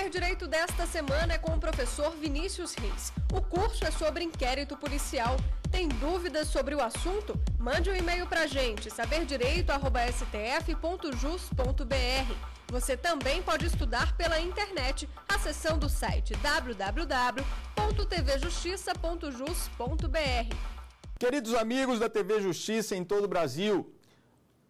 Saber Direito desta semana é com o professor Vinícius Reis. O curso é sobre inquérito policial. Tem dúvidas sobre o assunto? Mande um e-mail para a gente, saberdireito.stf.jus.br. Você também pode estudar pela internet, acessando o site www.tvjustiça.jus.br. Queridos amigos da TV Justiça em todo o Brasil,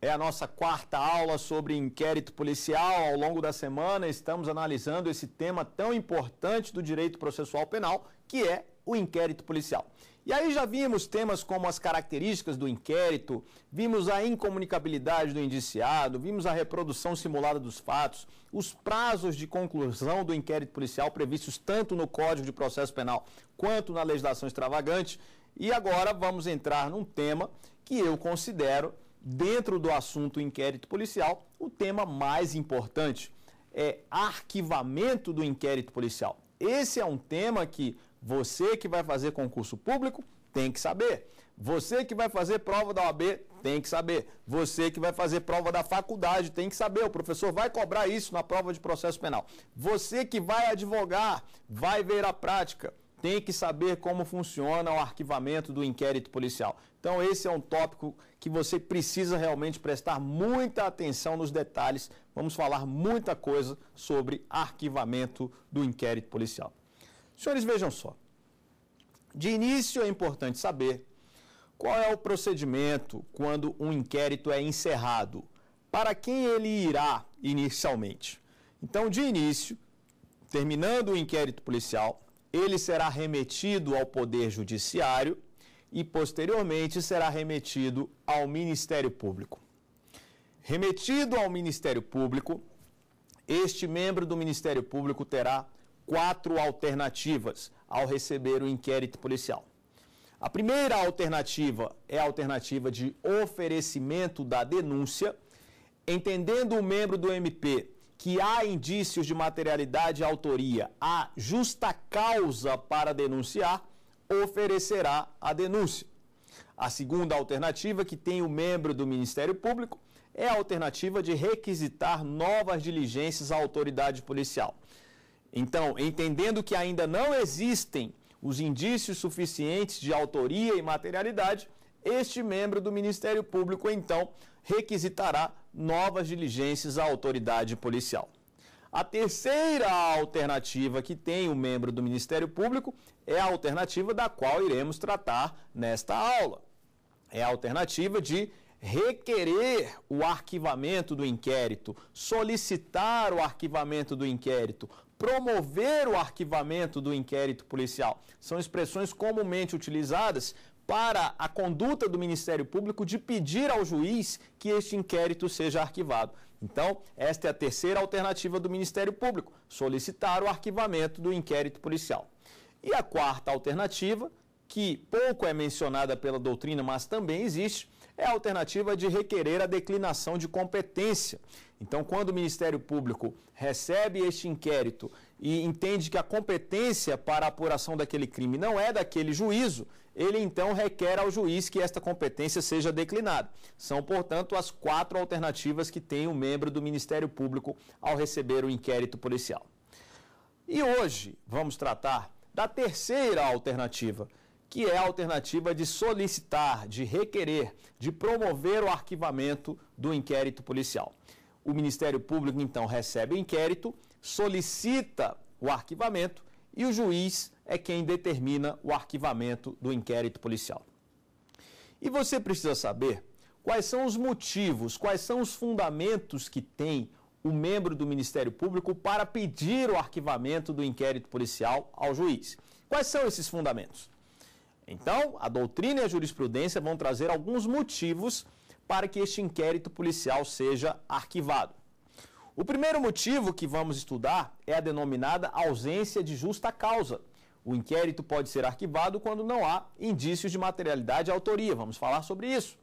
é a nossa quarta aula sobre inquérito policial. Ao longo da semana, estamos analisando esse tema tão importante do direito processual penal, que é o inquérito policial. E aí já vimos temas como as características do inquérito, vimos a incomunicabilidade do indiciado, vimos a reprodução simulada dos fatos, os prazos de conclusão do inquérito policial previstos tanto no Código de Processo Penal quanto na legislação extravagante. E agora vamos entrar num tema que eu considero dentro do assunto inquérito policial, o tema mais importante é arquivamento do inquérito policial. Esse é um tema que você que vai fazer concurso público tem que saber. Você que vai fazer prova da OAB tem que saber. Você que vai fazer prova da faculdade tem que saber. O professor vai cobrar isso na prova de processo penal. Você que vai advogar, vai ver a prática, tem que saber como funciona o arquivamento do inquérito policial. Então, esse é um tópico que você precisa realmente prestar muita atenção nos detalhes. Vamos falar muita coisa sobre arquivamento do inquérito policial. Senhores, vejam só. De início, é importante saber qual é o procedimento quando um inquérito é encerrado, para quem ele irá inicialmente. Então, de início, terminando o inquérito policial, ele será remetido ao Poder Judiciário e posteriormente será remetido ao Ministério Público. Remetido ao Ministério Público, este membro do Ministério Público terá quatro alternativas ao receber o inquérito policial. A primeira alternativa é a alternativa de oferecimento da denúncia, entendendo o membro do MP que há indícios de materialidade e autoria, há justa causa para denunciar, oferecerá a denúncia. A segunda alternativa que tem o membro do Ministério Público é a alternativa de requisitar novas diligências à autoridade policial. Então, entendendo que ainda não existem os indícios suficientes de autoria e materialidade, este membro do Ministério Público então requisitará novas diligências à autoridade policial. A terceira alternativa que tem o um membro do Ministério Público é a alternativa da qual iremos tratar nesta aula. É a alternativa de requerer o arquivamento do inquérito, solicitar o arquivamento do inquérito, promover o arquivamento do inquérito policial. São expressões comumente utilizadas para a conduta do Ministério Público de pedir ao juiz que este inquérito seja arquivado. Então, esta é a terceira alternativa do Ministério Público: solicitar o arquivamento do inquérito policial. E a quarta alternativa, que pouco é mencionada pela doutrina, mas também existe, é a alternativa de requerer a declinação de competência. Então, quando o Ministério Público recebe este inquérito e entende que a competência para a apuração daquele crime não é daquele juízo, ele então requer ao juiz que esta competência seja declinada. São, portanto, as quatro alternativas que tem o um membro do Ministério Público ao receber o inquérito policial. E hoje vamos tratar da terceira alternativa, que é a alternativa de solicitar, de requerer, de promover o arquivamento do inquérito policial. O Ministério Público, então, recebe o inquérito, solicita o arquivamento e o juiz é quem determina o arquivamento do inquérito policial. E você precisa saber quais são os motivos, quais são os fundamentos que tem o membro do Ministério Público para pedir o arquivamento do inquérito policial ao juiz. Quais são esses fundamentos? Então, a doutrina e a jurisprudência vão trazer alguns motivos para que este inquérito policial seja arquivado. O primeiro motivo que vamos estudar é a denominada ausência de justa causa. O inquérito pode ser arquivado quando não há indícios de materialidade e autoria. Vamos falar sobre isso.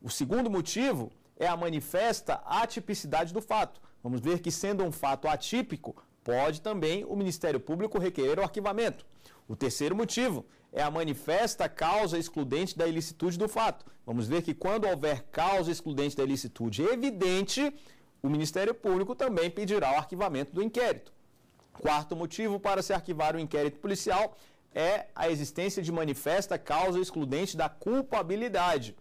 O segundo motivo é a manifesta atipicidade do fato. Vamos ver que, sendo um fato atípico, pode também o Ministério Público requerer o arquivamento. O terceiro motivo é a manifesta causa excludente da ilicitude do fato. Vamos ver que quando houver causa excludente da ilicitude evidente, o Ministério Público também pedirá o arquivamento do inquérito. Quarto motivo para se arquivar o inquérito policial é a existência de manifesta causa excludente da culpabilidade.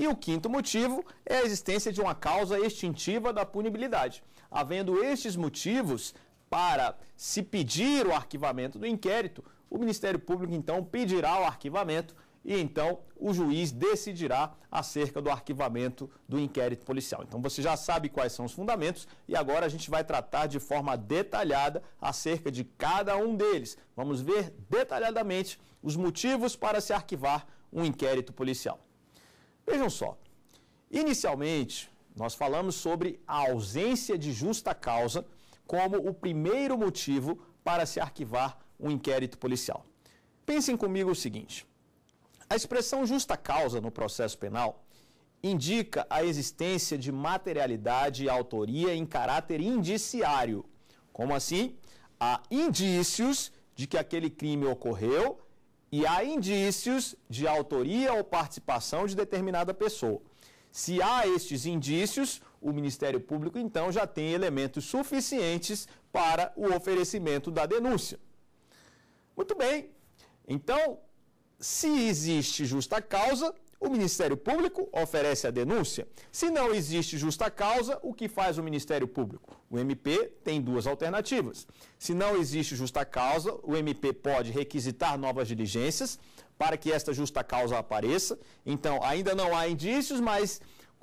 E o quinto motivo é a existência de uma causa extintiva da punibilidade. Havendo estes motivos para se pedir o arquivamento do inquérito, o Ministério Público então pedirá o arquivamento e então o juiz decidirá acerca do arquivamento do inquérito policial. Então você já sabe quais são os fundamentos e agora a gente vai tratar de forma detalhada acerca de cada um deles. Vamos ver detalhadamente os motivos para se arquivar um inquérito policial. Vejam só. Inicialmente, nós falamos sobre a ausência de justa causa como o primeiro motivo para se arquivar um inquérito policial. Pensem comigo o seguinte: a expressão justa causa no processo penal indica a existência de materialidade e autoria em caráter indiciário. Como assim? Há indícios de que aquele crime ocorreu e há indícios de autoria ou participação de determinada pessoa. Se há estes indícios, o Ministério Público então já tem elementos suficientes para o oferecimento da denúncia. Muito bem. Então, se existe justa causa, o Ministério Público oferece a denúncia. Se não existe justa causa, o que faz o Ministério Público? O MP tem duas alternativas. Se não existe justa causa, o MP pode requisitar novas diligências para que esta justa causa apareça. Então, ainda não há indícios, mas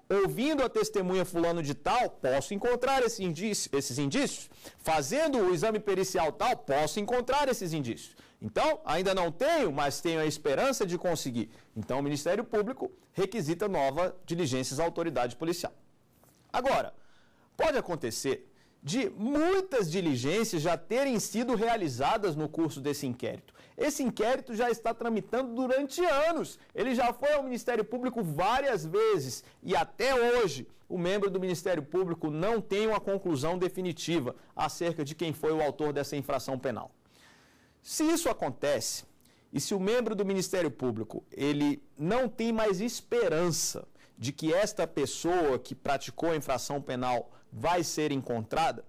ouvindo a testemunha fulano de tal, posso encontrar esse indício, esses indícios. Fazendo o exame pericial tal, posso encontrar esses indícios. Então, ainda não tenho, mas tenho a esperança de conseguir. Então, o Ministério Público requisita nova diligências à autoridade policial. Agora, pode acontecer de muitas diligências já terem sido realizadas no curso desse inquérito. Esse inquérito já está tramitando durante anos. Ele já foi ao Ministério Público várias vezes e até hoje o membro do Ministério Público não tem uma conclusão definitiva acerca de quem foi o autor dessa infração penal. Se isso acontece, e se o membro do Ministério Público ele não tem mais esperança de que esta pessoa que praticou a infração penal vai ser encontrada,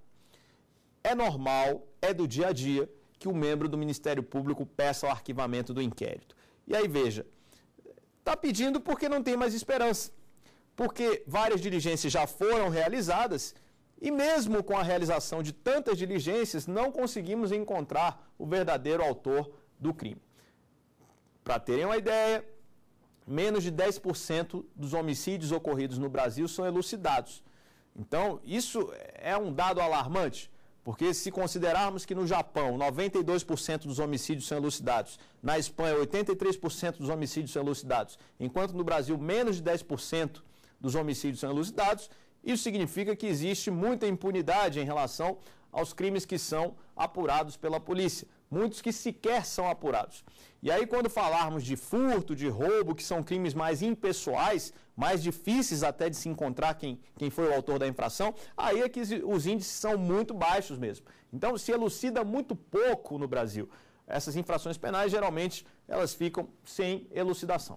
é normal, é do dia a dia, que o membro do Ministério Público peça o arquivamento do inquérito. E aí veja, está pedindo porque não tem mais esperança. Porque várias diligências já foram realizadas e mesmo com a realização de tantas diligências, não conseguimos encontrar o verdadeiro autor do crime. Para terem uma ideia, menos de 10% dos homicídios ocorridos no Brasil são elucidados. Então, isso é um dado alarmante, porque se considerarmos que no Japão 92% dos homicídios são elucidados, na Espanha 83% dos homicídios são elucidados, enquanto no Brasil menos de 10% dos homicídios são elucidados, isso significa que existe muita impunidade em relação aos crimes que são apurados pela polícia, muitos que sequer são apurados. E aí, quando falarmos de furto, de roubo, que são crimes mais impessoais, mais difíceis até de se encontrar quem, quem foi o autor da infração, aí é que os índices são muito baixos mesmo. Então, se elucida muito pouco no Brasil. Essas infrações penais, geralmente, elas ficam sem elucidação.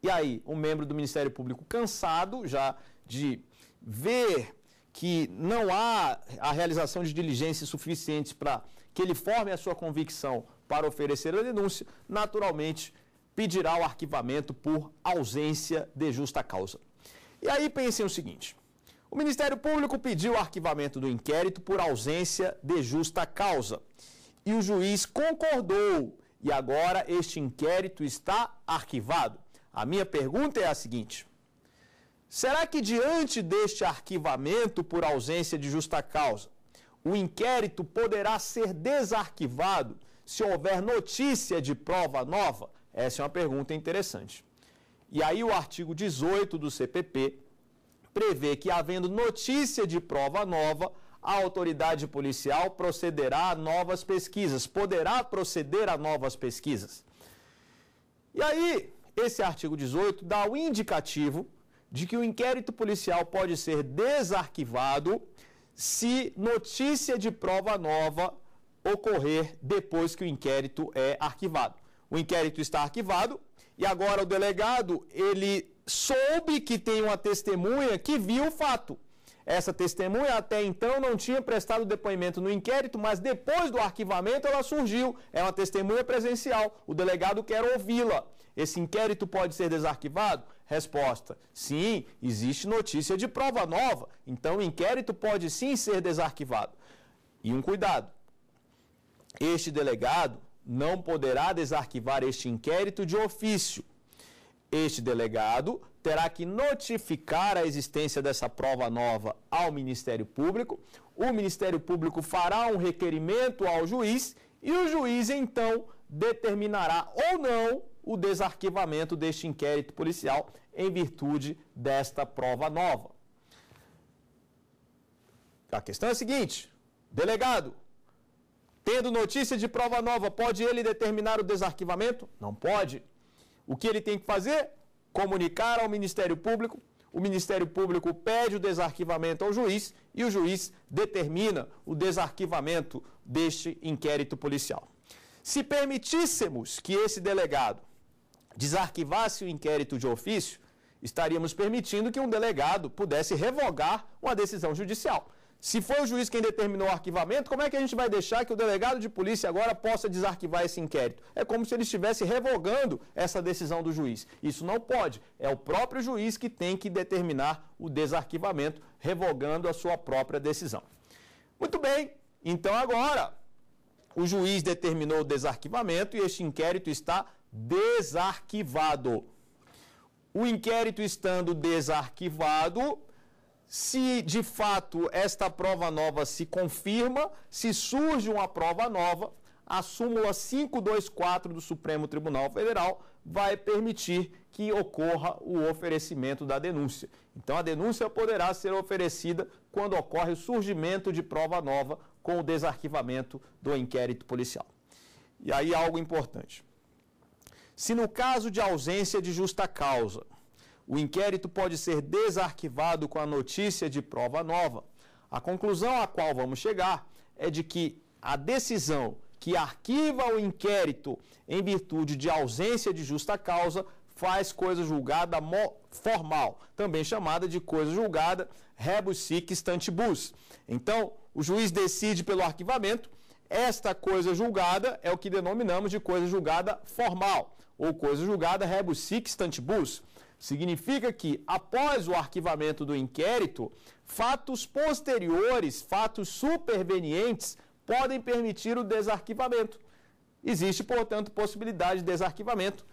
E aí, um membro do Ministério Público cansado já de ver que não há a realização de diligências suficientes para que ele forme a sua convicção para oferecer a denúncia, naturalmente pedirá o arquivamento por ausência de justa causa. E aí pensem o seguinte: o Ministério Público pediu o arquivamento do inquérito por ausência de justa causa. E o juiz concordou, e agora este inquérito está arquivado. A minha pergunta é a seguinte: Será que diante deste arquivamento por ausência de justa causa, o inquérito poderá ser desarquivado se houver notícia de prova nova? Essa é uma pergunta interessante. E aí o artigo 18 do CPP prevê que havendo notícia de prova nova, a autoridade policial procederá a novas pesquisas, poderá proceder a novas pesquisas. E aí, esse artigo 18 dá o indicativo de que o inquérito policial pode ser desarquivado se notícia de prova nova ocorrer depois que o inquérito é arquivado. O inquérito está arquivado e agora o delegado, ele soube que tem uma testemunha que viu o fato. Essa testemunha até então não tinha prestado depoimento no inquérito, mas depois do arquivamento ela surgiu. É uma testemunha presencial. O delegado quer ouvi-la. Esse inquérito pode ser desarquivado? Resposta: Sim, existe notícia de prova nova, então o inquérito pode sim ser desarquivado. E um cuidado: este delegado não poderá desarquivar este inquérito de ofício. Este delegado terá que notificar a existência dessa prova nova ao Ministério Público. O Ministério Público fará um requerimento ao juiz e o juiz então determinará ou não o desarquivamento deste inquérito policial em virtude desta prova nova. A questão é a seguinte: delegado, tendo notícia de prova nova, pode ele determinar o desarquivamento? Não pode. O que ele tem que fazer? Comunicar ao Ministério Público. O Ministério Público pede o desarquivamento ao juiz e o juiz determina o desarquivamento deste inquérito policial. Se permitíssemos que esse delegado desarquivasse o inquérito de ofício, estaríamos permitindo que um delegado pudesse revogar uma decisão judicial. Se foi o juiz quem determinou o arquivamento, como é que a gente vai deixar que o delegado de polícia agora possa desarquivar esse inquérito? É como se ele estivesse revogando essa decisão do juiz. Isso não pode. É o próprio juiz que tem que determinar o desarquivamento, revogando a sua própria decisão. Muito bem, então agora o juiz determinou o desarquivamento e este inquérito está desarquivado. O inquérito estando desarquivado, se de fato esta prova nova se confirma, se surge uma prova nova, a súmula 524 do Supremo Tribunal Federal vai permitir que ocorra o oferecimento da denúncia. Então, a denúncia poderá ser oferecida quando ocorre o surgimento de prova nova com o desarquivamento do inquérito policial. E aí, algo importante. Se no caso de ausência de justa causa, o inquérito pode ser desarquivado com a notícia de prova nova. A conclusão a qual vamos chegar é de que a decisão que arquiva o inquérito em virtude de ausência de justa causa faz coisa julgada formal, também chamada de coisa julgada rebus sic stantibus. Então, o juiz decide pelo arquivamento. Esta coisa julgada é o que denominamos de coisa julgada formal ou coisa julgada rebus sixtantibus. Significa que, após o arquivamento do inquérito, fatos posteriores, fatos supervenientes, podem permitir o desarquivamento. Existe, portanto, possibilidade de desarquivamento.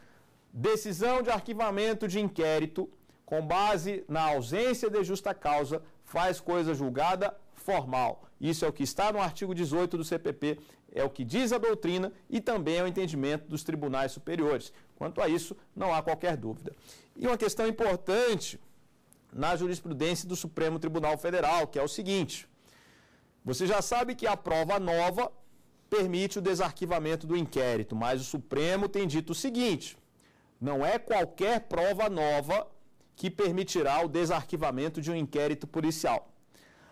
Decisão de arquivamento de inquérito, com base na ausência de justa causa, faz coisa julgada formal. Isso é o que está no artigo 18 do CPP é o que diz a doutrina e também é o entendimento dos tribunais superiores. Quanto a isso, não há qualquer dúvida. E uma questão importante na jurisprudência do Supremo Tribunal Federal, que é o seguinte: você já sabe que a prova nova permite o desarquivamento do inquérito, mas o Supremo tem dito o seguinte: não é qualquer prova nova que permitirá o desarquivamento de um inquérito policial.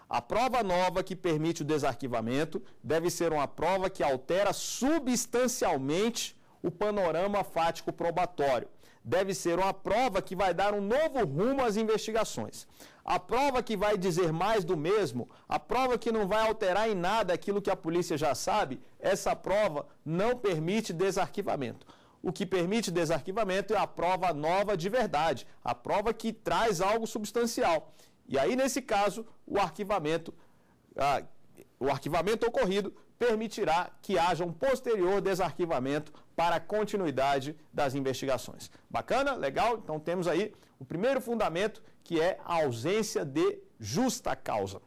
A prova nova que permite o desarquivamento deve ser uma prova que altera substancialmente o panorama fático probatório. Deve ser uma prova que vai dar um novo rumo às investigações. A prova que vai dizer mais do mesmo, a prova que não vai alterar em nada aquilo que a polícia já sabe, essa prova não permite desarquivamento. O que permite desarquivamento é a prova nova de verdade, a prova que traz algo substancial. E aí, nesse caso, o arquivamento, ah, o arquivamento ocorrido permitirá que haja um posterior desarquivamento para a continuidade das investigações. Bacana? Legal? Então temos aí o primeiro fundamento, que é a ausência de justa causa.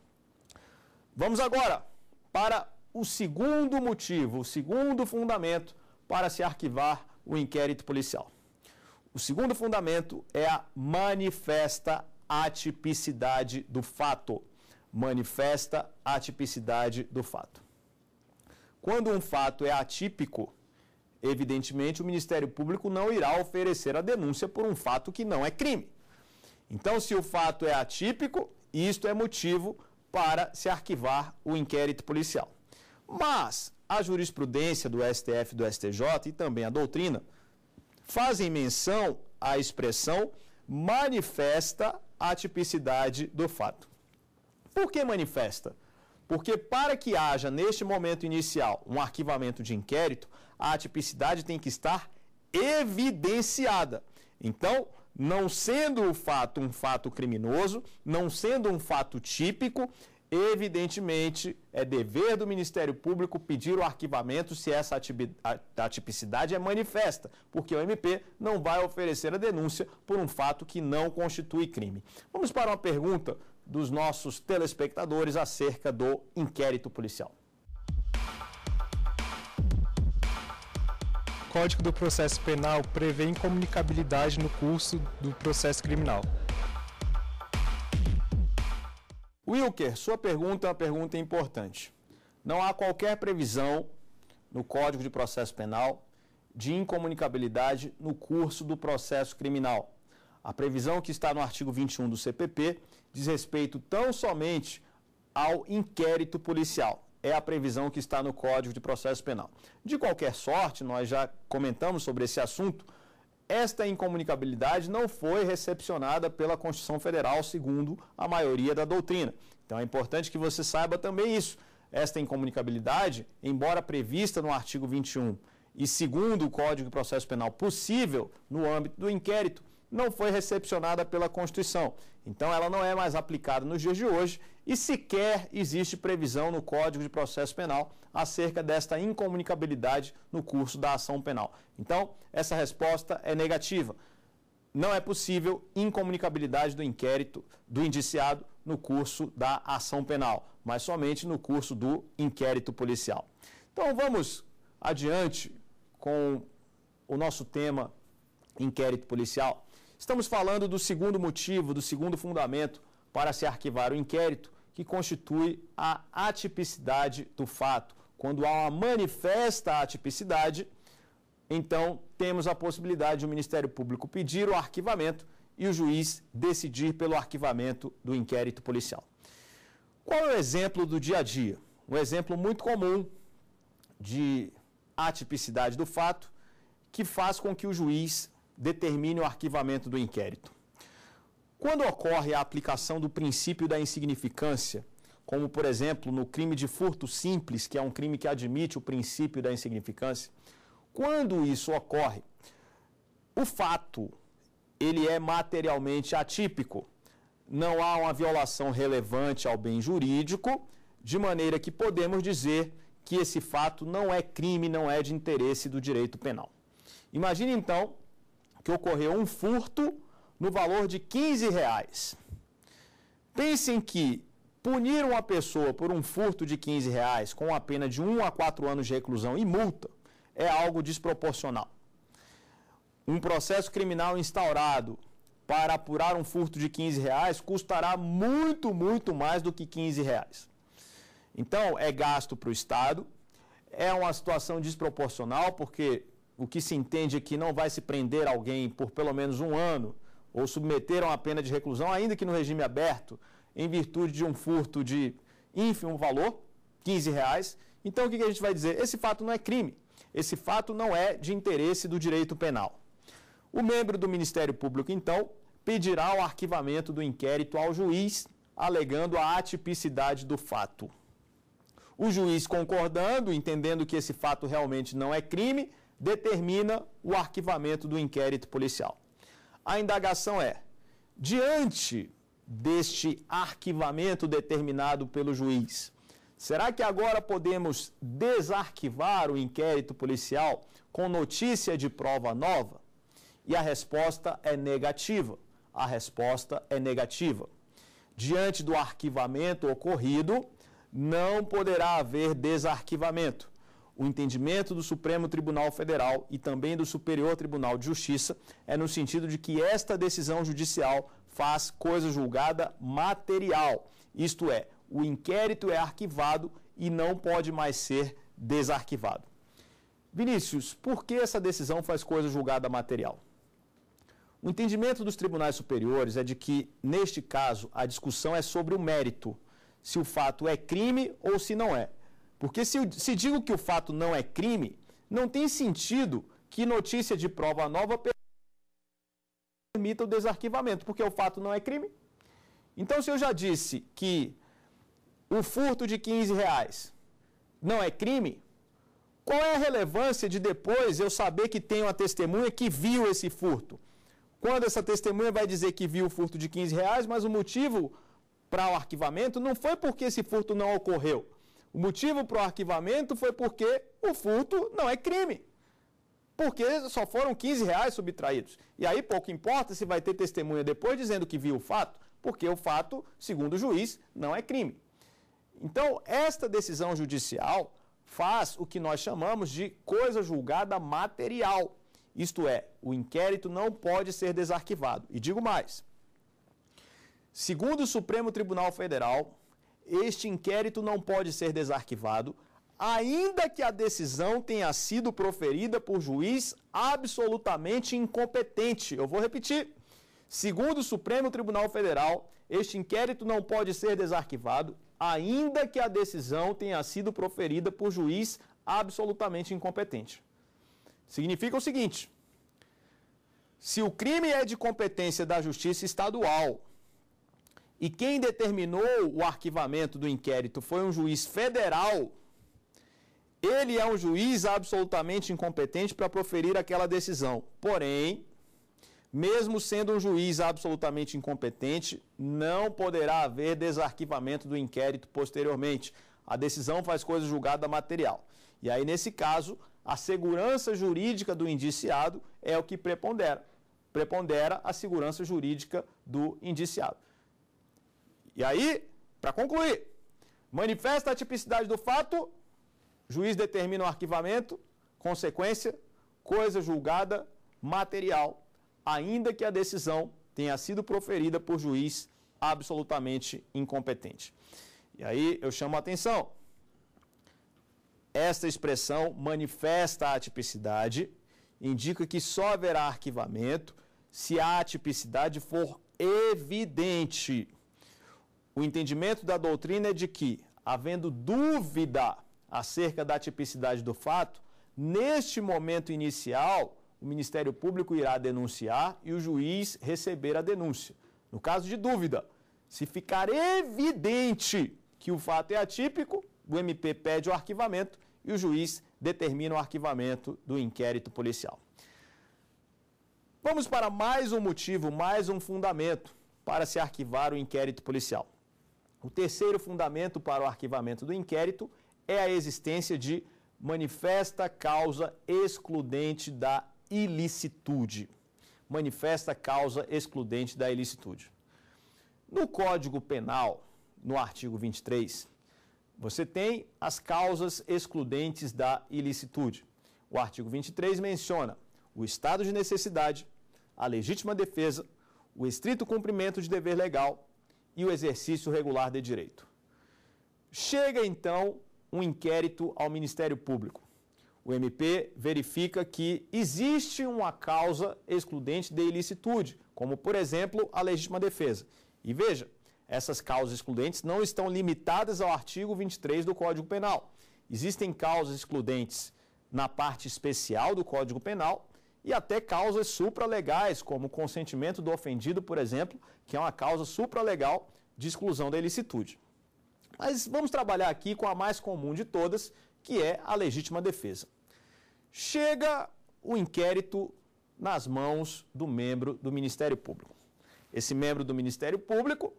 Vamos agora para o segundo motivo, o segundo fundamento para se arquivar o inquérito policial. O segundo fundamento é a manifesta atipicidade do fato. Manifesta atipicidade do fato. Quando um fato é atípico, evidentemente o Ministério Público não irá oferecer a denúncia por um fato que não é crime. Então, se o fato é atípico, isto é motivo para se arquivar o inquérito policial. Mas a jurisprudência do STF e do STJ e também a doutrina fazem menção à expressão manifesta a tipicidade do fato. Por que manifesta? Porque para que haja neste momento inicial um arquivamento de inquérito, a atipicidade tem que estar evidenciada. Então, não sendo o fato um fato criminoso, não sendo um fato típico, Evidentemente, é dever do Ministério Público pedir o arquivamento se essa atipicidade é manifesta, porque o MP não vai oferecer a denúncia por um fato que não constitui crime. Vamos para uma pergunta dos nossos telespectadores acerca do inquérito policial. O Código do Processo Penal prevê incomunicabilidade no curso do processo criminal. Wilker, sua pergunta é uma pergunta importante. Não há qualquer previsão no Código de Processo Penal de incomunicabilidade no curso do processo criminal. A previsão que está no artigo 21 do CPP diz respeito tão somente ao inquérito policial. É a previsão que está no Código de Processo Penal. De qualquer sorte, nós já comentamos sobre esse assunto esta incomunicabilidade não foi recepcionada pela Constituição Federal, segundo a maioria da doutrina. Então é importante que você saiba também isso. Esta incomunicabilidade, embora prevista no artigo 21 e segundo o Código de Processo Penal possível no âmbito do inquérito, não foi recepcionada pela Constituição. Então ela não é mais aplicada nos dias de hoje e sequer existe previsão no Código de Processo Penal acerca desta incomunicabilidade no curso da ação penal. Então, essa resposta é negativa. Não é possível incomunicabilidade do inquérito do indiciado no curso da ação penal, mas somente no curso do inquérito policial. Então, vamos adiante com o nosso tema inquérito policial. Estamos falando do segundo motivo, do segundo fundamento para se arquivar o inquérito, que constitui a atipicidade do fato. Quando há uma manifesta atipicidade, então temos a possibilidade do Ministério Público pedir o arquivamento e o juiz decidir pelo arquivamento do inquérito policial. Qual é o exemplo do dia a dia? Um exemplo muito comum de atipicidade do fato que faz com que o juiz determine o arquivamento do inquérito. Quando ocorre a aplicação do princípio da insignificância, como por exemplo no crime de furto simples, que é um crime que admite o princípio da insignificância, quando isso ocorre, o fato ele é materialmente atípico. Não há uma violação relevante ao bem jurídico, de maneira que podemos dizer que esse fato não é crime, não é de interesse do direito penal. Imagine então que ocorreu um furto no valor de 15 reais. Pensem que punir uma pessoa por um furto de 15 reais com a pena de 1 a 4 anos de reclusão e multa é algo desproporcional. Um processo criminal instaurado para apurar um furto de 15 reais custará muito, muito mais do que 15 reais. Então, é gasto para o Estado, é uma situação desproporcional, porque o que se entende é que não vai se prender alguém por pelo menos um ano ou submeteram à pena de reclusão, ainda que no regime aberto, em virtude de um furto de ínfimo valor, 15 reais. Então o que a gente vai dizer? Esse fato não é crime. Esse fato não é de interesse do direito penal. O membro do Ministério Público, então, pedirá o arquivamento do inquérito ao juiz, alegando a atipicidade do fato. O juiz, concordando, entendendo que esse fato realmente não é crime, determina o arquivamento do inquérito policial. A indagação é: diante deste arquivamento determinado pelo juiz, será que agora podemos desarquivar o inquérito policial com notícia de prova nova? E a resposta é negativa. A resposta é negativa. Diante do arquivamento ocorrido, não poderá haver desarquivamento. O entendimento do Supremo Tribunal Federal e também do Superior Tribunal de Justiça é no sentido de que esta decisão judicial faz coisa julgada material, isto é, o inquérito é arquivado e não pode mais ser desarquivado. Vinícius, por que essa decisão faz coisa julgada material? O entendimento dos tribunais superiores é de que, neste caso, a discussão é sobre o mérito, se o fato é crime ou se não é. Porque se, se digo que o fato não é crime, não tem sentido que notícia de prova nova permita o desarquivamento, porque o fato não é crime. Então, se eu já disse que o furto de 15 reais não é crime, qual é a relevância de depois eu saber que tem uma testemunha que viu esse furto? Quando essa testemunha vai dizer que viu o furto de 15 reais, mas o motivo para o arquivamento não foi porque esse furto não ocorreu o motivo para o arquivamento foi porque o furto não é crime. Porque só foram 15 reais subtraídos. E aí pouco importa se vai ter testemunha depois dizendo que viu o fato, porque o fato, segundo o juiz, não é crime. Então, esta decisão judicial faz o que nós chamamos de coisa julgada material. Isto é, o inquérito não pode ser desarquivado. E digo mais. Segundo o Supremo Tribunal Federal, este inquérito não pode ser desarquivado, ainda que a decisão tenha sido proferida por juiz absolutamente incompetente. Eu vou repetir. Segundo o Supremo Tribunal Federal, este inquérito não pode ser desarquivado, ainda que a decisão tenha sido proferida por juiz absolutamente incompetente. Significa o seguinte: se o crime é de competência da Justiça Estadual e quem determinou o arquivamento do inquérito foi um juiz federal, ele é um juiz absolutamente incompetente para proferir aquela decisão. Porém, mesmo sendo um juiz absolutamente incompetente, não poderá haver desarquivamento do inquérito posteriormente. A decisão faz coisa julgada material. E aí, nesse caso, a segurança jurídica do indiciado é o que prepondera. Prepondera a segurança jurídica do indiciado. E aí, para concluir, manifesta a tipicidade do fato, juiz determina o arquivamento, consequência, coisa julgada material, ainda que a decisão tenha sido proferida por juiz absolutamente incompetente. E aí eu chamo a atenção. Esta expressão manifesta a atipicidade, indica que só haverá arquivamento se a atipicidade for evidente. O entendimento da doutrina é de que, havendo dúvida acerca da tipicidade do fato, neste momento inicial, o Ministério Público irá denunciar e o juiz receber a denúncia. No caso de dúvida, se ficar evidente que o fato é atípico, o MP pede o arquivamento e o juiz determina o arquivamento do inquérito policial. Vamos para mais um motivo, mais um fundamento para se arquivar o inquérito policial. O terceiro fundamento para o arquivamento do inquérito é a existência de manifesta causa excludente da ilicitude. Manifesta causa excludente da ilicitude. No Código Penal, no artigo 23, você tem as causas excludentes da ilicitude. O artigo 23 menciona o estado de necessidade, a legítima defesa, o estrito cumprimento de dever legal, e o exercício regular de direito. Chega então um inquérito ao Ministério Público. O MP verifica que existe uma causa excludente de ilicitude, como por exemplo a legítima defesa. E veja, essas causas excludentes não estão limitadas ao artigo 23 do Código Penal. Existem causas excludentes na parte especial do Código Penal e até causas supralegais, como o consentimento do ofendido, por exemplo, que é uma causa supralegal de exclusão da ilicitude. Mas vamos trabalhar aqui com a mais comum de todas, que é a legítima defesa. Chega o inquérito nas mãos do membro do Ministério Público. Esse membro do Ministério Público,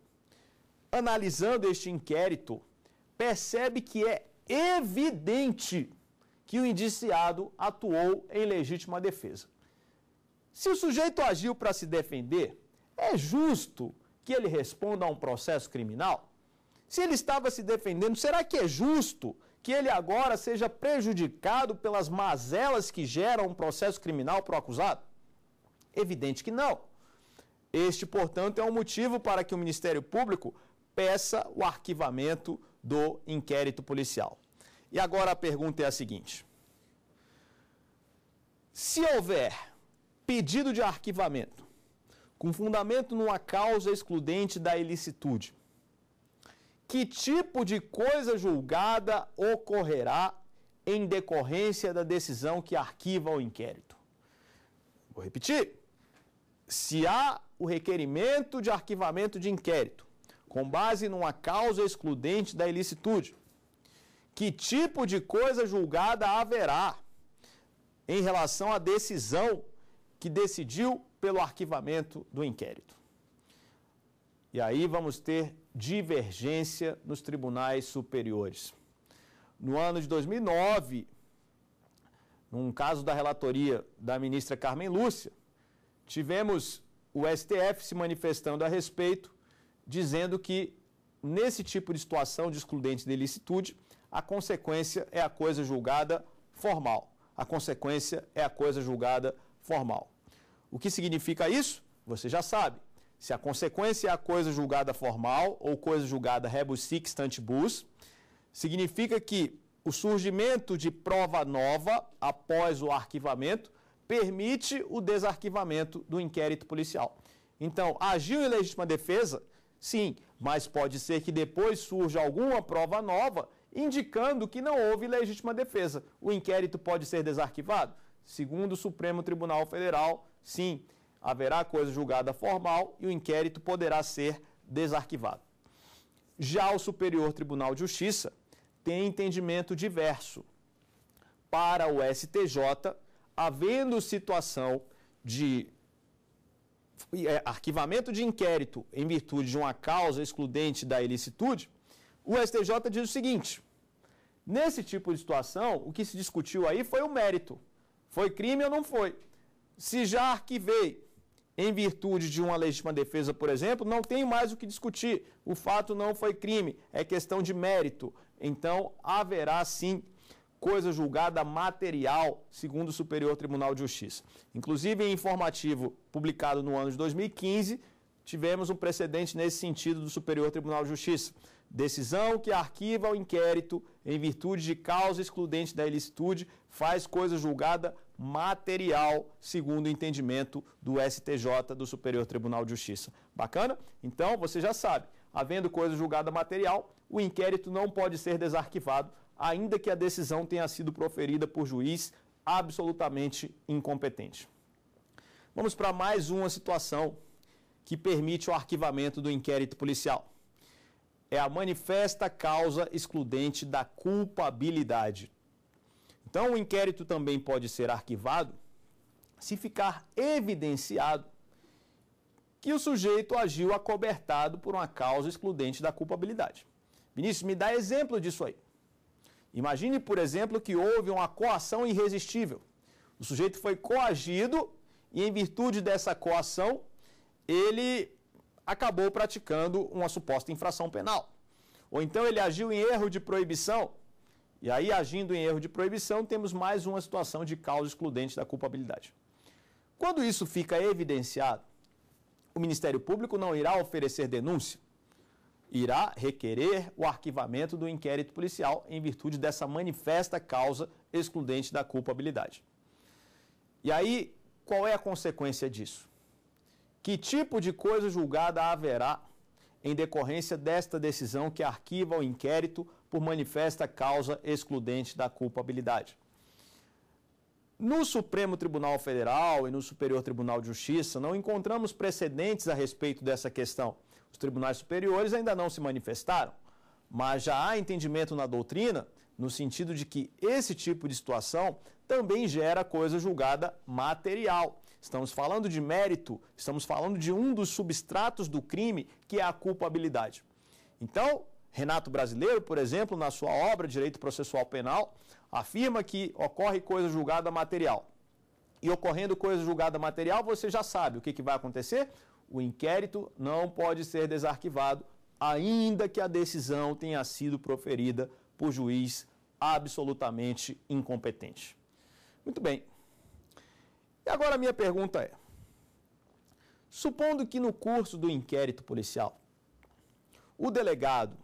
analisando este inquérito, percebe que é evidente que o indiciado atuou em legítima defesa. Se o sujeito agiu para se defender, é justo que ele responda a um processo criminal? Se ele estava se defendendo, será que é justo que ele agora seja prejudicado pelas mazelas que geram um processo criminal para o acusado? Evidente que não. Este, portanto, é um motivo para que o Ministério Público peça o arquivamento do inquérito policial. E agora a pergunta é a seguinte: se houver pedido de arquivamento, com fundamento numa causa excludente da ilicitude. Que tipo de coisa julgada ocorrerá em decorrência da decisão que arquiva o inquérito? Vou repetir. Se há o requerimento de arquivamento de inquérito, com base numa causa excludente da ilicitude, que tipo de coisa julgada haverá em relação à decisão que decidiu pelo arquivamento do inquérito. E aí vamos ter divergência nos tribunais superiores. No ano de 2009, num caso da relatoria da ministra Carmen Lúcia, tivemos o STF se manifestando a respeito, dizendo que nesse tipo de situação de excludente de ilicitude, a consequência é a coisa julgada formal. A consequência é a coisa julgada formal. O que significa isso? Você já sabe. Se a consequência é a coisa julgada formal ou coisa julgada rebus sic stantibus, significa que o surgimento de prova nova após o arquivamento permite o desarquivamento do inquérito policial. Então, agiu em legítima defesa? Sim, mas pode ser que depois surja alguma prova nova indicando que não houve legítima defesa. O inquérito pode ser desarquivado? Segundo o Supremo Tribunal Federal, sim, haverá coisa julgada formal e o inquérito poderá ser desarquivado. Já o Superior Tribunal de Justiça tem entendimento diverso. Para o STJ, havendo situação de é, arquivamento de inquérito em virtude de uma causa excludente da ilicitude, o STJ diz o seguinte: nesse tipo de situação, o que se discutiu aí foi o mérito. Foi crime ou não foi? Se já arquivei em virtude de uma legítima defesa, por exemplo, não tem mais o que discutir. O fato não foi crime, é questão de mérito. Então, haverá sim coisa julgada material, segundo o Superior Tribunal de Justiça. Inclusive, em informativo publicado no ano de 2015, tivemos um precedente nesse sentido do Superior Tribunal de Justiça. Decisão que arquiva o inquérito em virtude de causa excludente da ilicitude faz coisa julgada material, segundo o entendimento do STJ, do Superior Tribunal de Justiça. Bacana? Então, você já sabe, havendo coisa julgada material, o inquérito não pode ser desarquivado, ainda que a decisão tenha sido proferida por juiz absolutamente incompetente. Vamos para mais uma situação que permite o arquivamento do inquérito policial é a manifesta causa excludente da culpabilidade. Então, o inquérito também pode ser arquivado se ficar evidenciado que o sujeito agiu acobertado por uma causa excludente da culpabilidade. Vinícius, me dá exemplo disso aí. Imagine, por exemplo, que houve uma coação irresistível. O sujeito foi coagido e, em virtude dessa coação, ele acabou praticando uma suposta infração penal. Ou então ele agiu em erro de proibição. E aí, agindo em erro de proibição, temos mais uma situação de causa excludente da culpabilidade. Quando isso fica evidenciado, o Ministério Público não irá oferecer denúncia, irá requerer o arquivamento do inquérito policial em virtude dessa manifesta causa excludente da culpabilidade. E aí, qual é a consequência disso? Que tipo de coisa julgada haverá em decorrência desta decisão que arquiva o inquérito por manifesta causa excludente da culpabilidade? No Supremo Tribunal Federal e no Superior Tribunal de Justiça, não encontramos precedentes a respeito dessa questão. Os tribunais superiores ainda não se manifestaram, mas já há entendimento na doutrina no sentido de que esse tipo de situação também gera coisa julgada material, Estamos falando de mérito, estamos falando de um dos substratos do crime, que é a culpabilidade. Então, Renato Brasileiro, por exemplo, na sua obra Direito Processual Penal, afirma que ocorre coisa julgada material. E ocorrendo coisa julgada material, você já sabe o que, que vai acontecer? O inquérito não pode ser desarquivado, ainda que a decisão tenha sido proferida por juiz absolutamente incompetente. Muito bem, e agora a minha pergunta é: supondo que no curso do inquérito policial, o delegado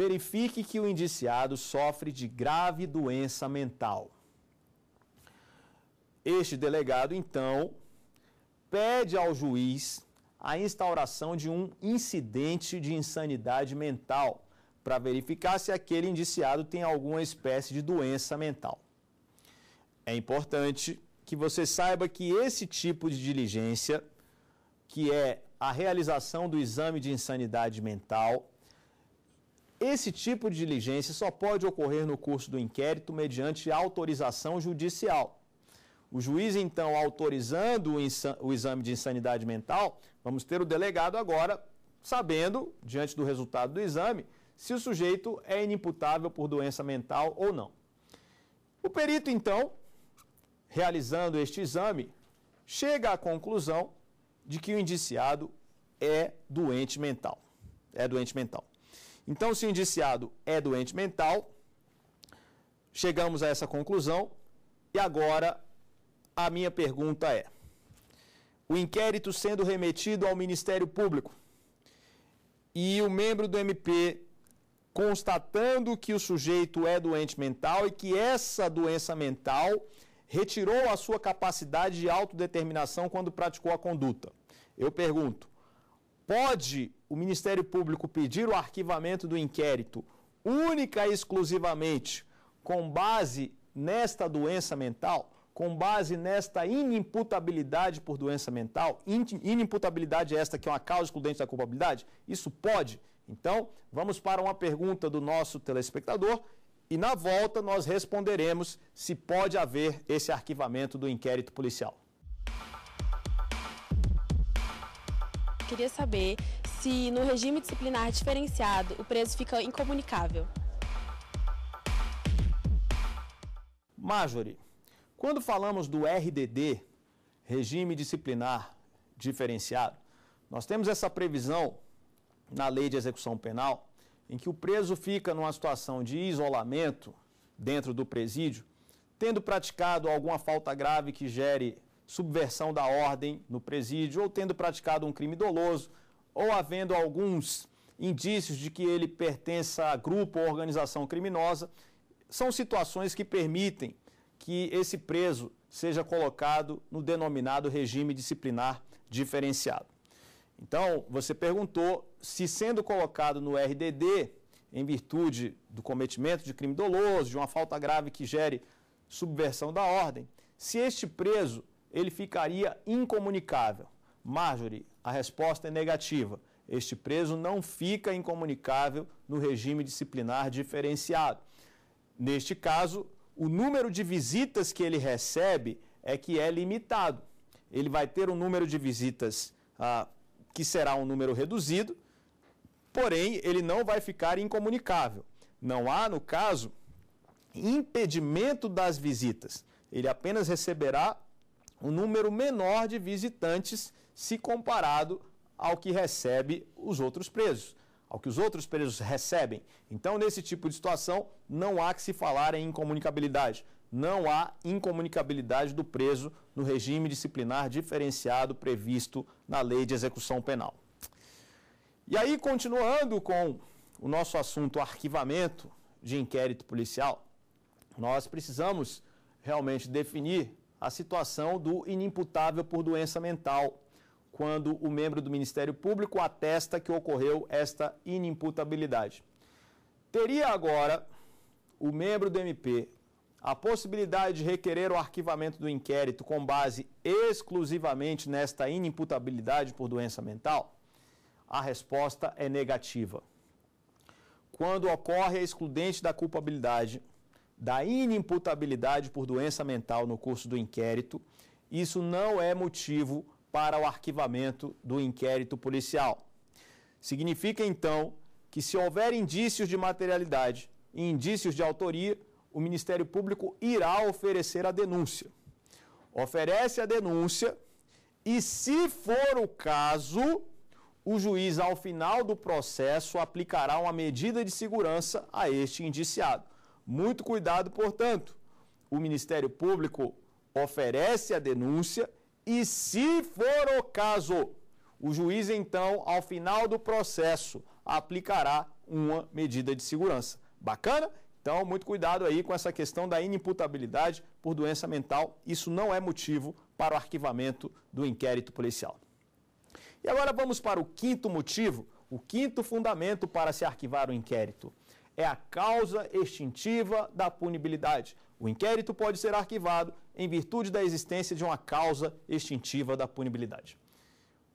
verifique que o indiciado sofre de grave doença mental. Este delegado, então, pede ao juiz a instauração de um incidente de insanidade mental para verificar se aquele indiciado tem alguma espécie de doença mental. É importante que você saiba que esse tipo de diligência, que é a realização do exame de insanidade mental, esse tipo de diligência só pode ocorrer no curso do inquérito mediante autorização judicial. O juiz, então, autorizando o, exame de insanidade mental, vamos ter o delegado agora sabendo, diante do resultado do exame, se o sujeito é inimputável por doença mental ou não. O perito, então, realizando este exame, chega à conclusão de que o indiciado é doente mental. É doente mental. Então, se o indiciado é doente mental, chegamos a essa conclusão e agora a minha pergunta é: o inquérito sendo remetido ao Ministério Público e o membro do MP constatando que o sujeito é doente mental e que essa doença mental retirou a sua capacidade de autodeterminação quando praticou a conduta. Eu pergunto: pode o Ministério Público pedir o arquivamento do inquérito única e exclusivamente com base nesta doença mental? com base nesta inimputabilidade por doença mental, inimputabilidade é esta que é uma causa excludente da culpabilidade? Isso pode? Então, vamos para uma pergunta do nosso telespectador e na volta nós responderemos se pode haver esse arquivamento do inquérito policial. Queria saber se no regime disciplinar diferenciado o preso fica incomunicável. Marjorie, quando falamos do RDD, regime disciplinar diferenciado, nós temos essa previsão na lei de execução penal em que o preso fica numa situação de isolamento dentro do presídio, tendo praticado alguma falta grave que gere subversão da ordem no presídio, ou tendo praticado um crime doloso, ou havendo alguns indícios de que ele pertença a grupo ou organização criminosa, são situações que permitem que esse preso seja colocado no denominado regime disciplinar diferenciado. Então, você perguntou se sendo colocado no RDD, em virtude do cometimento de crime doloso, de uma falta grave que gere subversão da ordem, se este preso ele ficaria incomunicável. Marjorie, a resposta é negativa. Este preso não fica incomunicável no regime disciplinar diferenciado. Neste caso, o número de visitas que ele recebe é que é limitado. Ele vai ter um número de visitas ah, que será um número reduzido, porém ele não vai ficar incomunicável. Não há, no caso, impedimento das visitas. Ele apenas receberá um número menor de visitantes se comparado ao que recebe os outros presos ao que os outros presos recebem. Então, nesse tipo de situação, não há que se falar em incomunicabilidade. Não há incomunicabilidade do preso no regime disciplinar diferenciado previsto na Lei de Execução Penal. E aí, continuando com o nosso assunto arquivamento de inquérito policial, nós precisamos realmente definir a situação do inimputável por doença mental quando o membro do Ministério Público atesta que ocorreu esta inimputabilidade. Teria agora o membro do MP a possibilidade de requerer o arquivamento do inquérito com base exclusivamente nesta inimputabilidade por doença mental? A resposta é negativa. Quando ocorre a excludente da culpabilidade da inimputabilidade por doença mental no curso do inquérito, isso não é motivo para o arquivamento do inquérito policial. Significa, então, que se houver indícios de materialidade e indícios de autoria, o Ministério Público irá oferecer a denúncia. Oferece a denúncia e, se for o caso, o juiz, ao final do processo, aplicará uma medida de segurança a este indiciado. Muito cuidado, portanto. O Ministério Público oferece a denúncia e se for o caso, o juiz então, ao final do processo, aplicará uma medida de segurança. Bacana? Então, muito cuidado aí com essa questão da inimputabilidade por doença mental. Isso não é motivo para o arquivamento do inquérito policial. E agora vamos para o quinto motivo, o quinto fundamento para se arquivar o inquérito. É a causa extintiva da punibilidade. O inquérito pode ser arquivado em virtude da existência de uma causa extintiva da punibilidade.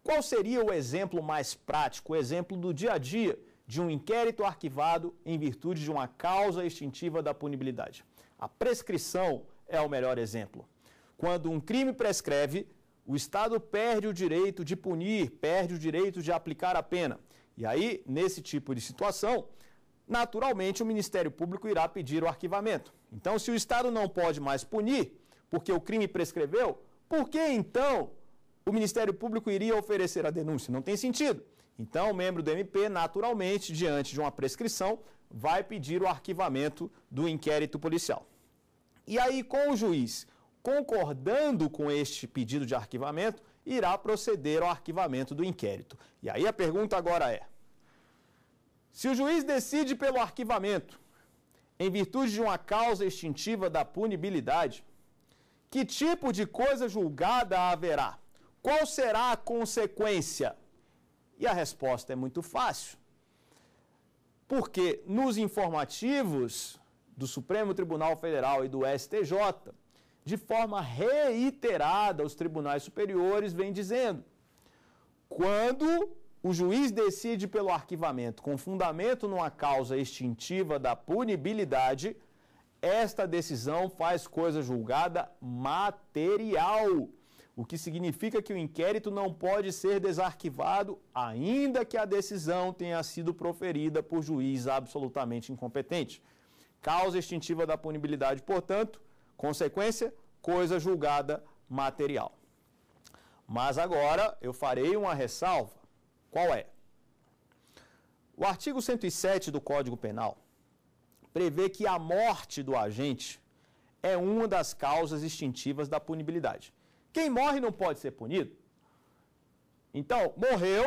Qual seria o exemplo mais prático, o exemplo do dia a dia de um inquérito arquivado em virtude de uma causa extintiva da punibilidade? A prescrição é o melhor exemplo. Quando um crime prescreve, o Estado perde o direito de punir, perde o direito de aplicar a pena. E aí, nesse tipo de situação, naturalmente o Ministério Público irá pedir o arquivamento. Então, se o Estado não pode mais punir, porque o crime prescreveu, por que então o Ministério Público iria oferecer a denúncia? Não tem sentido. Então, o membro do MP, naturalmente, diante de uma prescrição, vai pedir o arquivamento do inquérito policial. E aí, com o juiz concordando com este pedido de arquivamento, irá proceder ao arquivamento do inquérito. E aí a pergunta agora é: se o juiz decide pelo arquivamento, em virtude de uma causa extintiva da punibilidade, que tipo de coisa julgada haverá? Qual será a consequência? E a resposta é muito fácil. Porque nos informativos do Supremo Tribunal Federal e do STJ, de forma reiterada, os tribunais superiores vêm dizendo: quando o juiz decide pelo arquivamento com fundamento numa causa extintiva da punibilidade, esta decisão faz coisa julgada material, o que significa que o inquérito não pode ser desarquivado, ainda que a decisão tenha sido proferida por juiz absolutamente incompetente. Causa extintiva da punibilidade, portanto, consequência, coisa julgada material. Mas agora eu farei uma ressalva. Qual é? O artigo 107 do Código Penal prevê que a morte do agente é uma das causas instintivas da punibilidade. Quem morre não pode ser punido? Então, morreu,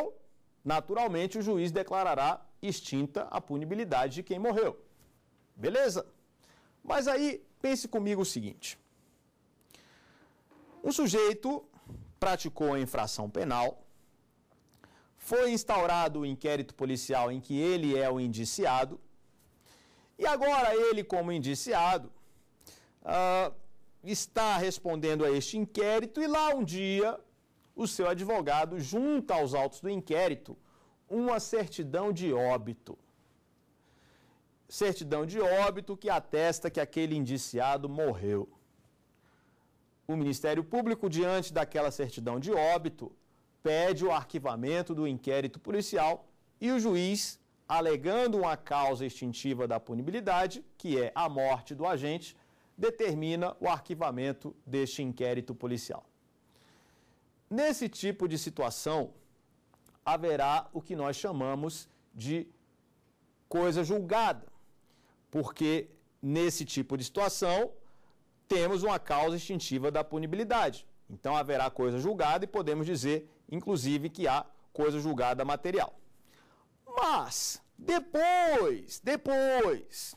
naturalmente o juiz declarará extinta a punibilidade de quem morreu. Beleza? Mas aí, pense comigo o seguinte: um sujeito praticou a infração penal foi instaurado o inquérito policial em que ele é o indiciado. E agora ele, como indiciado, uh, está respondendo a este inquérito e lá um dia o seu advogado junta aos autos do inquérito uma certidão de óbito. Certidão de óbito que atesta que aquele indiciado morreu. O Ministério Público, diante daquela certidão de óbito, pede o arquivamento do inquérito policial e o juiz, alegando uma causa extintiva da punibilidade, que é a morte do agente, determina o arquivamento deste inquérito policial. Nesse tipo de situação, haverá o que nós chamamos de coisa julgada, porque nesse tipo de situação temos uma causa extintiva da punibilidade. Então haverá coisa julgada e podemos dizer, inclusive, que há coisa julgada material. Mas, depois, depois,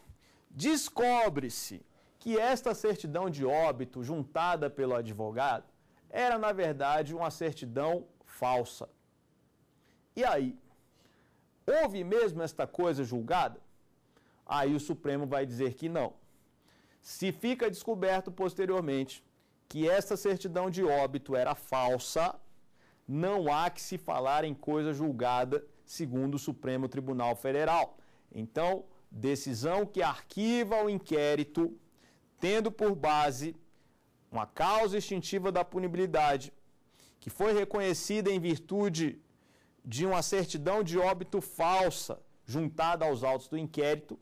descobre-se que esta certidão de óbito juntada pelo advogado era, na verdade, uma certidão falsa. E aí? Houve mesmo esta coisa julgada? Aí o Supremo vai dizer que não. Se fica descoberto posteriormente que esta certidão de óbito era falsa, não há que se falar em coisa julgada segundo o Supremo Tribunal Federal. Então, decisão que arquiva o inquérito, tendo por base uma causa extintiva da punibilidade, que foi reconhecida em virtude de uma certidão de óbito falsa juntada aos autos do inquérito,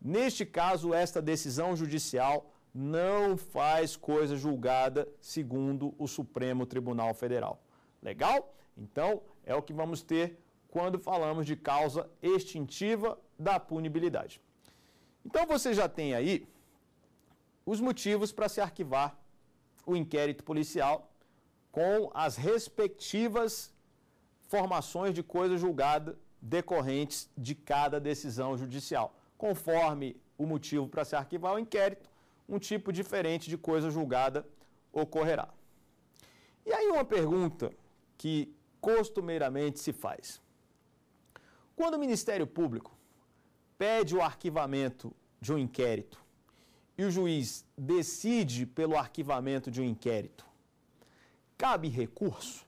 neste caso, esta decisão judicial não faz coisa julgada segundo o Supremo Tribunal Federal. Legal? Então, é o que vamos ter quando falamos de causa extintiva da punibilidade. Então, você já tem aí os motivos para se arquivar o inquérito policial com as respectivas formações de coisa julgada decorrentes de cada decisão judicial, conforme o motivo para se arquivar o inquérito um tipo diferente de coisa julgada ocorrerá. E aí uma pergunta que costumeiramente se faz. Quando o Ministério Público pede o arquivamento de um inquérito e o juiz decide pelo arquivamento de um inquérito, cabe recurso?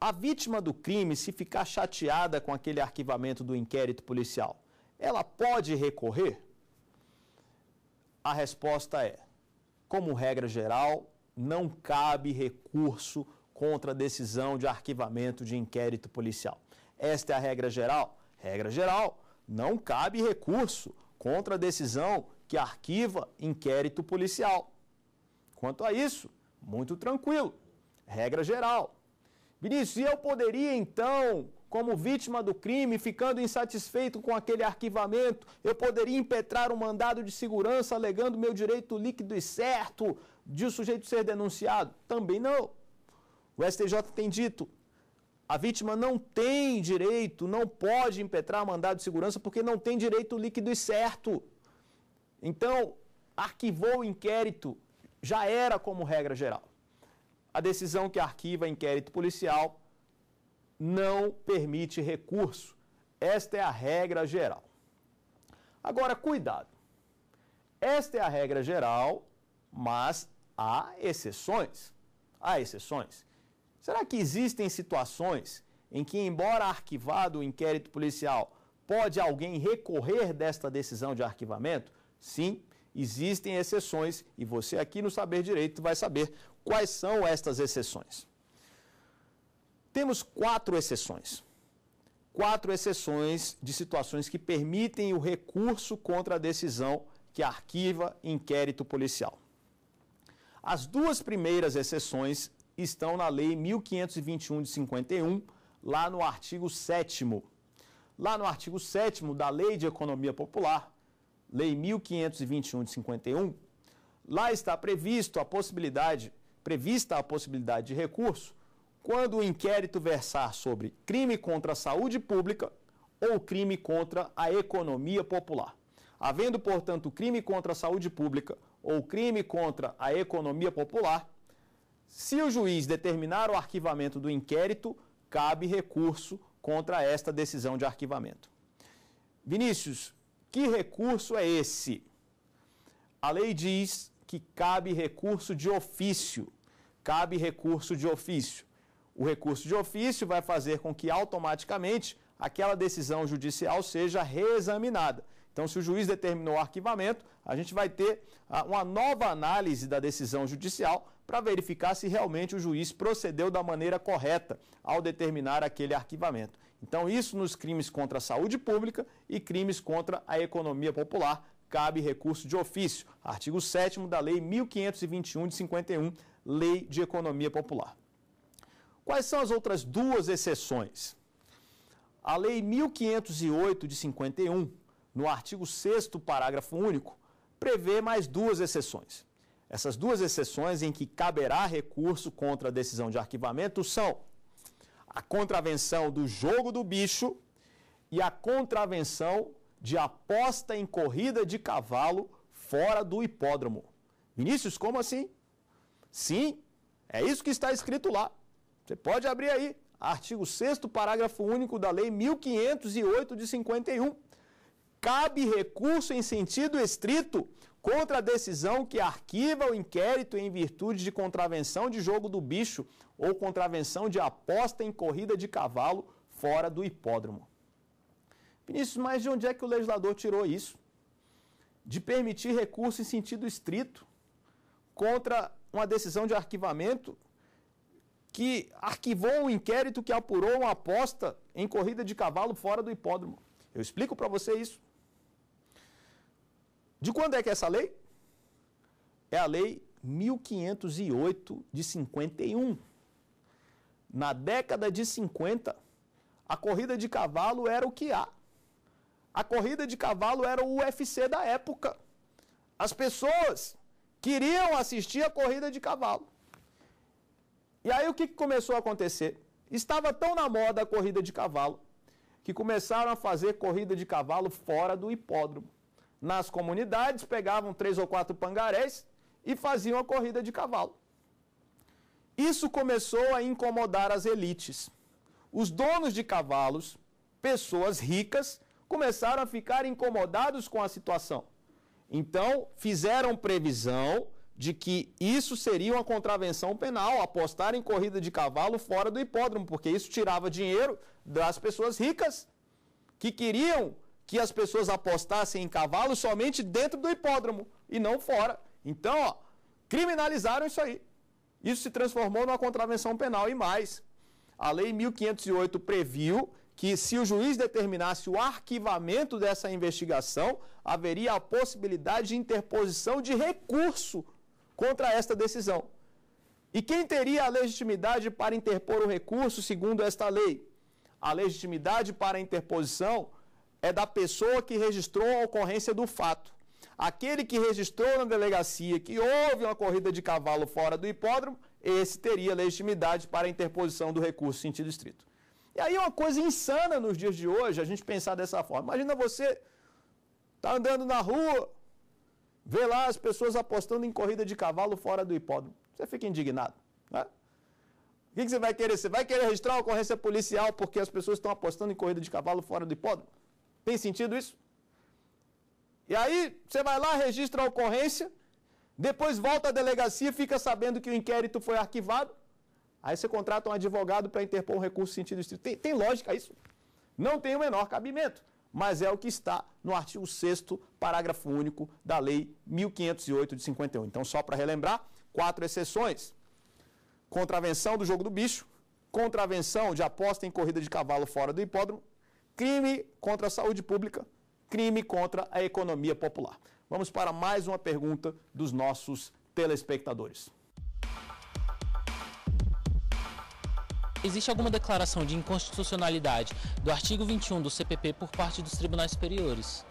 A vítima do crime, se ficar chateada com aquele arquivamento do inquérito policial, ela pode recorrer? A resposta é: como regra geral, não cabe recurso contra a decisão de arquivamento de inquérito policial. Esta é a regra geral. Regra geral, não cabe recurso contra a decisão que arquiva inquérito policial. Quanto a isso, muito tranquilo. Regra geral. Vinícius, eu poderia então como vítima do crime, ficando insatisfeito com aquele arquivamento, eu poderia impetrar um mandado de segurança alegando meu direito líquido e certo de o sujeito ser denunciado? Também não. O STJ tem dito. A vítima não tem direito, não pode impetrar mandado de segurança porque não tem direito líquido e certo. Então, arquivou o inquérito, já era como regra geral. A decisão que arquiva inquérito policial não permite recurso. Esta é a regra geral. Agora, cuidado. Esta é a regra geral, mas há exceções. Há exceções. Será que existem situações em que, embora arquivado o inquérito policial, pode alguém recorrer desta decisão de arquivamento? Sim, existem exceções e você aqui no Saber Direito vai saber quais são estas exceções. Temos quatro exceções. Quatro exceções de situações que permitem o recurso contra a decisão que arquiva inquérito policial. As duas primeiras exceções estão na Lei 1521 de 51, lá no artigo 7. Lá no artigo 7 da Lei de Economia Popular, Lei 1521 de 51, lá está previsto a possibilidade, prevista a possibilidade de recurso quando o inquérito versar sobre crime contra a saúde pública ou crime contra a economia popular. Havendo, portanto, crime contra a saúde pública ou crime contra a economia popular, se o juiz determinar o arquivamento do inquérito, cabe recurso contra esta decisão de arquivamento. Vinícius, que recurso é esse? A lei diz que cabe recurso de ofício. Cabe recurso de ofício. O recurso de ofício vai fazer com que automaticamente aquela decisão judicial seja reexaminada. Então, se o juiz determinou o arquivamento, a gente vai ter ah, uma nova análise da decisão judicial para verificar se realmente o juiz procedeu da maneira correta ao determinar aquele arquivamento. Então, isso nos crimes contra a saúde pública e crimes contra a economia popular, cabe recurso de ofício. Artigo 7 da Lei 1521 de 51, Lei de Economia Popular. Quais são as outras duas exceções? A Lei 1508 de 51, no artigo 6, parágrafo único, prevê mais duas exceções. Essas duas exceções em que caberá recurso contra a decisão de arquivamento são a contravenção do jogo do bicho e a contravenção de aposta em corrida de cavalo fora do hipódromo. Vinícius, como assim? Sim, é isso que está escrito lá. Você pode abrir aí, artigo 6 parágrafo único da lei 1508 de 51. Cabe recurso em sentido estrito contra a decisão que arquiva o inquérito em virtude de contravenção de jogo do bicho ou contravenção de aposta em corrida de cavalo fora do hipódromo. Vinícius, mas de onde é que o legislador tirou isso? De permitir recurso em sentido estrito contra uma decisão de arquivamento que arquivou um inquérito que apurou uma aposta em corrida de cavalo fora do hipódromo. Eu explico para você isso. De quando é que é essa lei? É a lei 1508 de 51. Na década de 50, a corrida de cavalo era o que há. A corrida de cavalo era o UFC da época. As pessoas queriam assistir a corrida de cavalo. E aí o que começou a acontecer? Estava tão na moda a corrida de cavalo que começaram a fazer corrida de cavalo fora do hipódromo. Nas comunidades pegavam três ou quatro pangarés e faziam a corrida de cavalo. Isso começou a incomodar as elites. Os donos de cavalos, pessoas ricas, começaram a ficar incomodados com a situação. Então, fizeram previsão de que isso seria uma contravenção penal, apostar em corrida de cavalo fora do hipódromo, porque isso tirava dinheiro das pessoas ricas que queriam que as pessoas apostassem em cavalo somente dentro do hipódromo e não fora. Então, ó, criminalizaram isso aí. Isso se transformou numa contravenção penal e mais. A lei 1508 previu que se o juiz determinasse o arquivamento dessa investigação, haveria a possibilidade de interposição de recurso contra esta decisão. E quem teria a legitimidade para interpor o recurso segundo esta lei? A legitimidade para a interposição é da pessoa que registrou a ocorrência do fato. Aquele que registrou na delegacia que houve uma corrida de cavalo fora do hipódromo, esse teria legitimidade para a interposição do recurso sentido estrito. E aí é uma coisa insana nos dias de hoje a gente pensar dessa forma. Imagina você tá andando na rua, Vê lá as pessoas apostando em corrida de cavalo fora do hipódromo. Você fica indignado, né? O que, você vai querer? Você vai querer registrar uma ocorrência policial porque as pessoas estão apostando em corrida de cavalo fora do hipódromo? Tem sentido isso? E aí, você vai lá, registra a ocorrência, depois volta à delegacia, fica sabendo que o inquérito foi arquivado, aí você contrata um advogado para interpor um recurso em sentido estrito. Tem, tem lógica isso? Não tem o menor cabimento mas é o que está no artigo 6 parágrafo único da Lei 1508 de 51. Então, só para relembrar, quatro exceções. Contravenção do jogo do bicho, contravenção de aposta em corrida de cavalo fora do hipódromo, crime contra a saúde pública, crime contra a economia popular. Vamos para mais uma pergunta dos nossos telespectadores. existe alguma declaração de inconstitucionalidade do artigo 21 do CPP por parte dos tribunais superiores?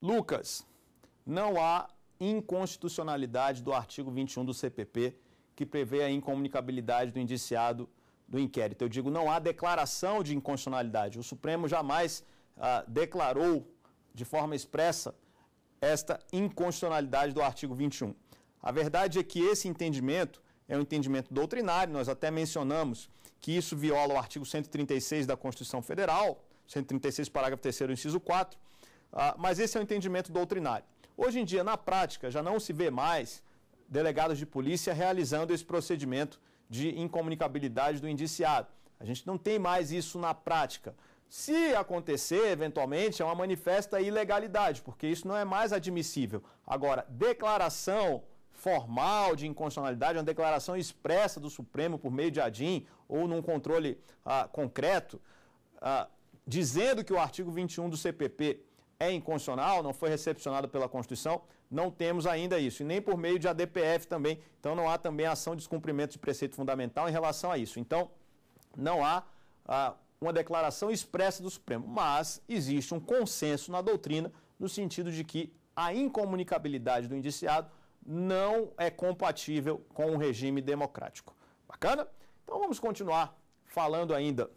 Lucas, não há inconstitucionalidade do artigo 21 do CPP que prevê a incomunicabilidade do indiciado do inquérito. Eu digo, não há declaração de inconstitucionalidade. O Supremo jamais ah, declarou de forma expressa esta inconstitucionalidade do artigo 21. A verdade é que esse entendimento é um entendimento doutrinário, nós até mencionamos que isso viola o artigo 136 da Constituição Federal, 136, parágrafo 3 inciso 4, ah, mas esse é um entendimento doutrinário. Hoje em dia, na prática, já não se vê mais delegados de polícia realizando esse procedimento de incomunicabilidade do indiciado. A gente não tem mais isso na prática. Se acontecer, eventualmente, é uma manifesta ilegalidade, porque isso não é mais admissível. Agora, declaração formal de inconstitucionalidade, uma declaração expressa do Supremo por meio de ADIM ou num controle ah, concreto, ah, dizendo que o artigo 21 do CPP é inconstitucional, não foi recepcionado pela Constituição, não temos ainda isso. E nem por meio de ADPF também. Então não há também ação de descumprimento de preceito fundamental em relação a isso. Então não há ah, uma declaração expressa do Supremo, mas existe um consenso na doutrina no sentido de que a incomunicabilidade do indiciado não é compatível com o um regime democrático. Bacana? Então vamos continuar falando ainda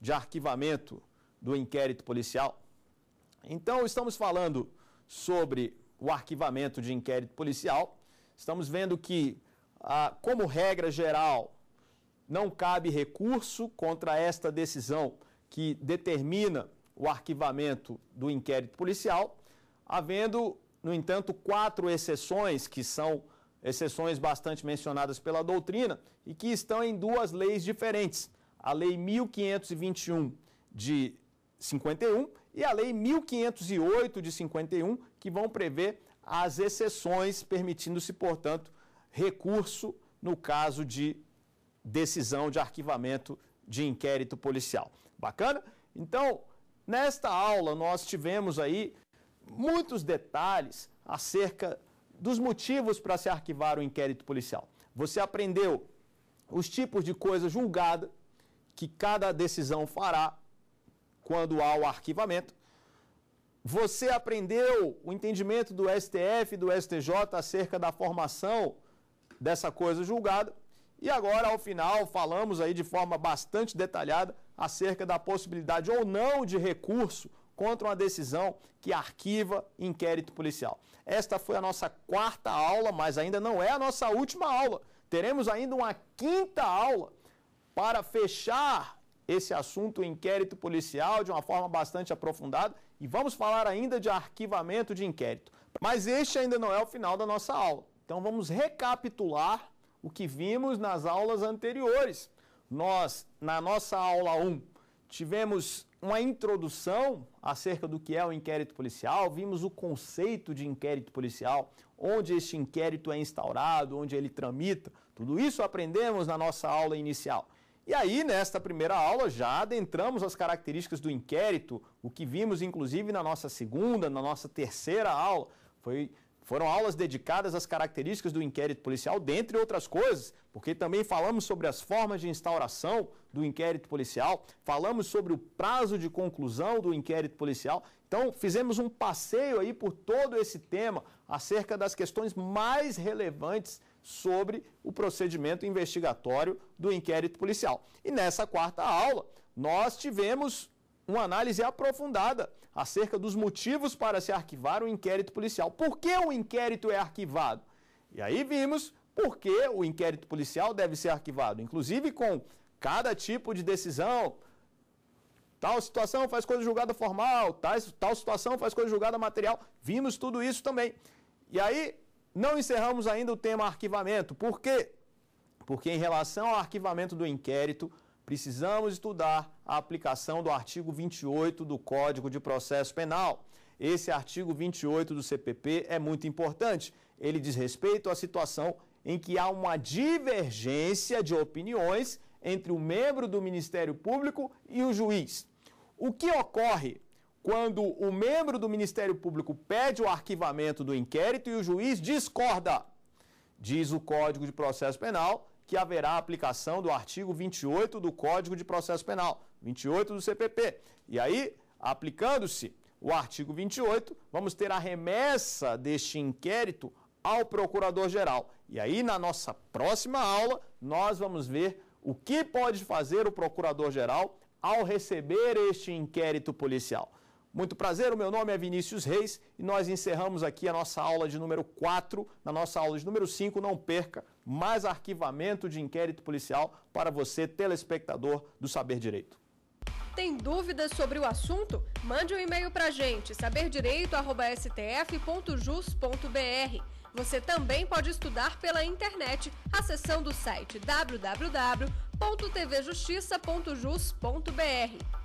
de arquivamento do inquérito policial. Então estamos falando sobre o arquivamento de inquérito policial. Estamos vendo que, ah, como regra geral, não cabe recurso contra esta decisão que determina o arquivamento do inquérito policial, havendo no entanto, quatro exceções, que são exceções bastante mencionadas pela doutrina e que estão em duas leis diferentes: a Lei 1521 de 51 e a Lei 1508 de 51, que vão prever as exceções, permitindo-se, portanto, recurso no caso de decisão de arquivamento de inquérito policial. Bacana? Então, nesta aula nós tivemos aí muitos detalhes acerca dos motivos para se arquivar o inquérito policial. Você aprendeu os tipos de coisa julgada que cada decisão fará quando há o arquivamento. Você aprendeu o entendimento do STF e do STJ acerca da formação dessa coisa julgada. E agora, ao final, falamos aí de forma bastante detalhada acerca da possibilidade ou não de recurso contra uma decisão que arquiva inquérito policial. Esta foi a nossa quarta aula, mas ainda não é a nossa última aula. Teremos ainda uma quinta aula para fechar esse assunto inquérito policial de uma forma bastante aprofundada e vamos falar ainda de arquivamento de inquérito. Mas este ainda não é o final da nossa aula. Então vamos recapitular o que vimos nas aulas anteriores. Nós, na nossa aula 1, tivemos uma introdução acerca do que é o inquérito policial, vimos o conceito de inquérito policial, onde este inquérito é instaurado, onde ele tramita. Tudo isso aprendemos na nossa aula inicial. E aí, nesta primeira aula, já adentramos as características do inquérito, o que vimos inclusive na nossa segunda, na nossa terceira aula. Foi foram aulas dedicadas às características do inquérito policial, dentre outras coisas, porque também falamos sobre as formas de instauração do inquérito policial, falamos sobre o prazo de conclusão do inquérito policial. Então, fizemos um passeio aí por todo esse tema acerca das questões mais relevantes sobre o procedimento investigatório do inquérito policial. E nessa quarta aula, nós tivemos uma análise aprofundada acerca dos motivos para se arquivar o um inquérito policial. Por que o um inquérito é arquivado? E aí vimos por que o inquérito policial deve ser arquivado, inclusive com cada tipo de decisão. Tal situação faz coisa julgada formal, tal, tal situação faz coisa julgada material. Vimos tudo isso também. E aí, não encerramos ainda o tema arquivamento. Por quê? Porque em relação ao arquivamento do inquérito, precisamos estudar a aplicação do artigo 28 do Código de Processo Penal. Esse artigo 28 do CPP é muito importante. Ele diz respeito à situação em que há uma divergência de opiniões entre o membro do Ministério Público e o juiz. O que ocorre quando o membro do Ministério Público pede o arquivamento do inquérito e o juiz discorda? Diz o Código de Processo Penal que haverá aplicação do artigo 28 do Código de Processo Penal, 28 do CPP. E aí, aplicando-se o artigo 28, vamos ter a remessa deste inquérito ao procurador-geral. E aí, na nossa próxima aula, nós vamos ver o que pode fazer o procurador-geral ao receber este inquérito policial. Muito prazer, o meu nome é Vinícius Reis e nós encerramos aqui a nossa aula de número 4. Na nossa aula de número 5, não perca mais arquivamento de inquérito policial para você, telespectador do Saber Direito. Tem dúvidas sobre o assunto? Mande um e-mail para a gente, saberdireito.stf.jus.br. Você também pode estudar pela internet, acessando o site www.tvjustiça.jus.br.